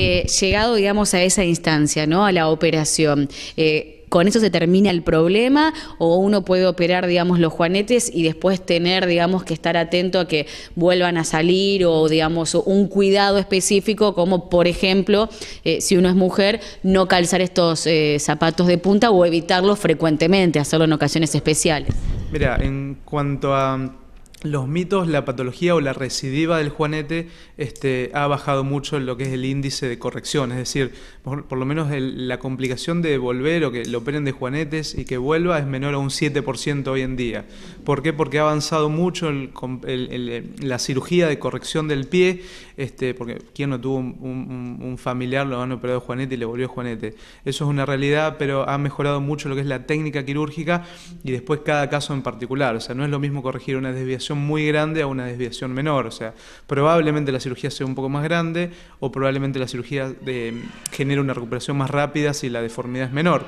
Eh, llegado, digamos, a esa instancia, ¿no? A la operación. Eh, ¿Con eso se termina el problema o uno puede operar, digamos, los juanetes y después tener, digamos, que estar atento a que vuelvan a salir o, digamos, un cuidado específico como, por ejemplo, eh, si uno es mujer, no calzar estos zapatos de punta o evitarlos frecuentemente, hacerlo en ocasiones especiales? Mira, en cuanto a los mitos, la patología o la recidiva del juanete este, ha bajado mucho en lo que es el índice de corrección, es decir, por, lo menos la complicación de volver o que lo operen de juanetes y que vuelva es menor a un 7% hoy en día. ¿Por qué? Porque ha avanzado mucho la cirugía de corrección del pie, este, porque quien no tuvo un, familiar, lo han operado Juanete y le volvió Juanete? Eso es una realidad, pero ha mejorado mucho lo que es la técnica quirúrgica y después cada caso en particular. O sea, no es lo mismo corregir una desviación muy grande a una desviación menor. O sea, probablemente la cirugía sea un poco más grande o probablemente la cirugía de, eh, genere una recuperación más rápida si la deformidad es menor.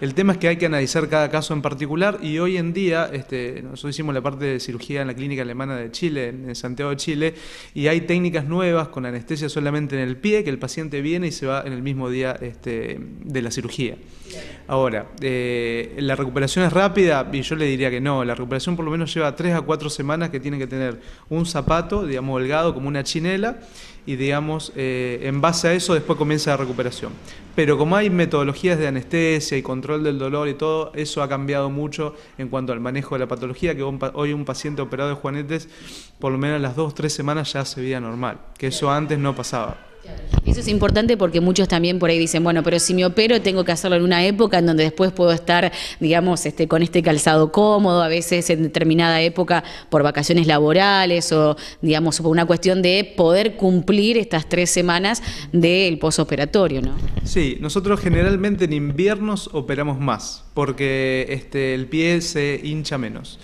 El tema es que hay que analizar cada caso en particular y hoy en día, este, nosotros hicimos la parte de cirugía en la Clínica Alemana de Chile, en Santiago de Chile, y hay técnicas nuevas con anestesia solamente en el pie, que el paciente viene y se va en el mismo día este, de la cirugía. Ahora, eh, ¿la recuperación es rápida? Y yo le diría que no. La recuperación por lo menos lleva 3 a 4 semanas que tiene que tener un zapato, digamos, holgado como una chinela y, digamos, eh, en base a eso después comienza la recuperación. Pero como hay metodologías de anestesia y control del dolor y todo, eso ha cambiado mucho en cuanto al manejo de la patología, que hoy un paciente operado de Juanetes, por lo menos las 2 o 3 semanas ya se veía normal, que eso antes no pasaba. Eso es importante porque muchos también por ahí dicen, bueno, pero si me opero tengo que hacerlo en una época en donde después puedo estar, digamos, este, con este calzado cómodo, a veces en determinada época por vacaciones laborales o, digamos, por una cuestión de poder cumplir estas tres semanas del posoperatorio, ¿no? Sí, nosotros generalmente en inviernos operamos más porque este, el pie se hincha menos.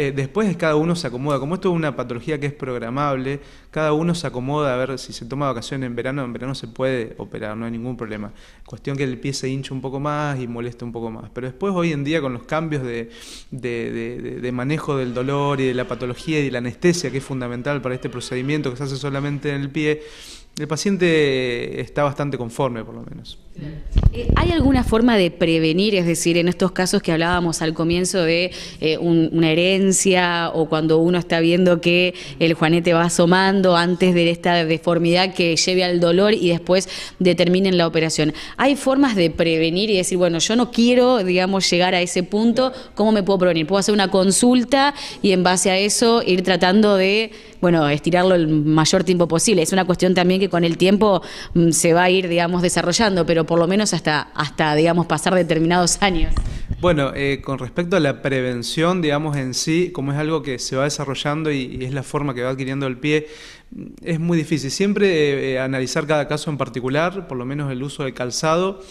Eh, después cada uno se acomoda, como esto es una patología que es programable, cada uno se acomoda a ver si se toma vacaciones en verano, en verano se puede operar, no hay ningún problema. Cuestión que el pie se hincha un poco más y molesta un poco más. Pero después hoy en día con los cambios de, de manejo del dolor y de la patología y de la anestesia, que es fundamental para este procedimiento que se hace solamente en el pie, el paciente está bastante conforme por lo menos. Eh, ¿Hay alguna forma de prevenir, es decir, en estos casos que hablábamos al comienzo de eh, una herencia o cuando uno está viendo que el juanete va asomando antes de esta deformidad que lleve al dolor y después determinen la operación? ¿Hay formas de prevenir y decir, bueno, yo no quiero, digamos, llegar a ese punto, ¿cómo me puedo prevenir? ¿Puedo hacer una consulta y en base a eso ir tratando de, bueno, estirarlo el mayor tiempo posible? Es una cuestión también que con el tiempo mm, se va a ir, digamos, desarrollando, pero por lo menos hasta, hasta digamos, pasar determinados años. Bueno, eh, con respecto a la prevención, digamos, en sí, como es algo que se va desarrollando y, es la forma que va adquiriendo el pie, mm, es muy difícil. Siempre eh, eh, analizar cada caso en particular, por lo menos el uso del calzado.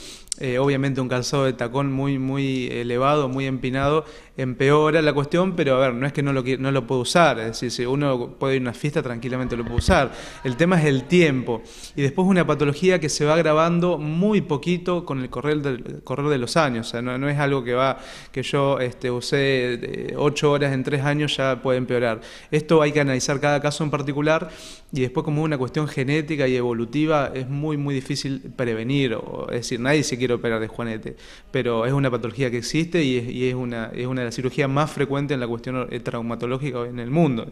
obviamente un calzado de tacón muy, muy elevado, muy empinado, empeora la cuestión, pero a ver, no es que no lo, no lo puedo usar, es decir, si uno puede ir a una fiesta tranquilamente lo puede usar. El tema es el tiempo y después una patología que se va agravando muy poquito con el correr, del, correr de los años, o sea, no, es algo que va que yo este, usé eh, ocho horas en tres años ya puede empeorar. Esto hay que analizar cada caso en particular y después como es una cuestión genética y evolutiva es muy muy difícil prevenir, o, es decir, nadie se quiere operar de Juanete, pero es una patología que existe y es, y es una es una la cirugía más frecuente en la cuestión traumatológica en el mundo.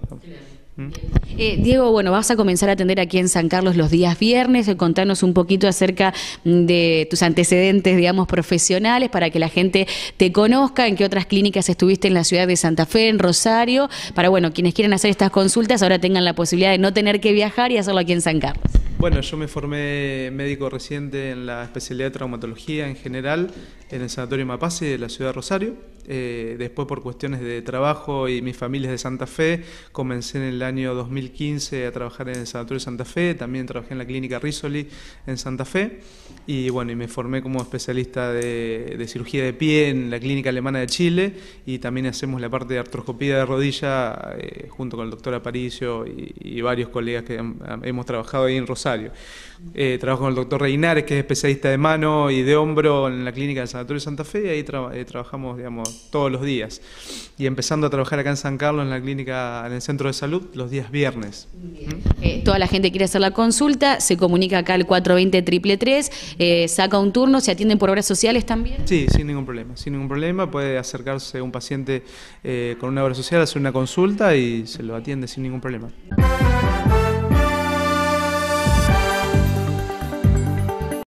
¿Mm? Eh, Diego, bueno, vas a comenzar a atender aquí en San Carlos los días viernes. Contanos un poquito acerca mm, de tus antecedentes, digamos, profesionales, para que la gente te conozca, en qué otras clínicas estuviste en la ciudad de Santa Fe, en Rosario, para, bueno, quienes quieran hacer estas consultas ahora tengan la posibilidad de no tener que viajar y hacerlo aquí en San Carlos. Bueno, yo me formé médico reciente en la especialidad de traumatología en general en el Sanatorio Mapase de la ciudad de Rosario. Eh, después, por cuestiones de trabajo y mis familias de Santa Fe, comencé en el año 2015 a trabajar en el Sanatorio Santa Fe. También trabajé en la clínica Risoli en Santa Fe. Y bueno, y me formé como especialista de, cirugía de pie en la clínica alemana de Chile. Y también hacemos la parte de artroscopía de rodilla eh, junto con el doctor Aparicio y, varios colegas que hemos trabajado ahí en Rosario. Eh, trabajo con el doctor Reinares, que es especialista de mano y de hombro en la clínica de Sanatorio Santa Fe, y ahí eh, trabajamos digamos, todos los días. Y empezando a trabajar acá en San Carlos, en la clínica, en el centro de salud, los días viernes. Eh, toda la gente quiere hacer la consulta, se comunica acá al 420-333, saca un turno, se atienden por obras sociales también. Sí, sin ningún problema, sin ningún problema. Puede acercarse un paciente con una obra social, hacer una consulta y se lo atiende sin ningún problema.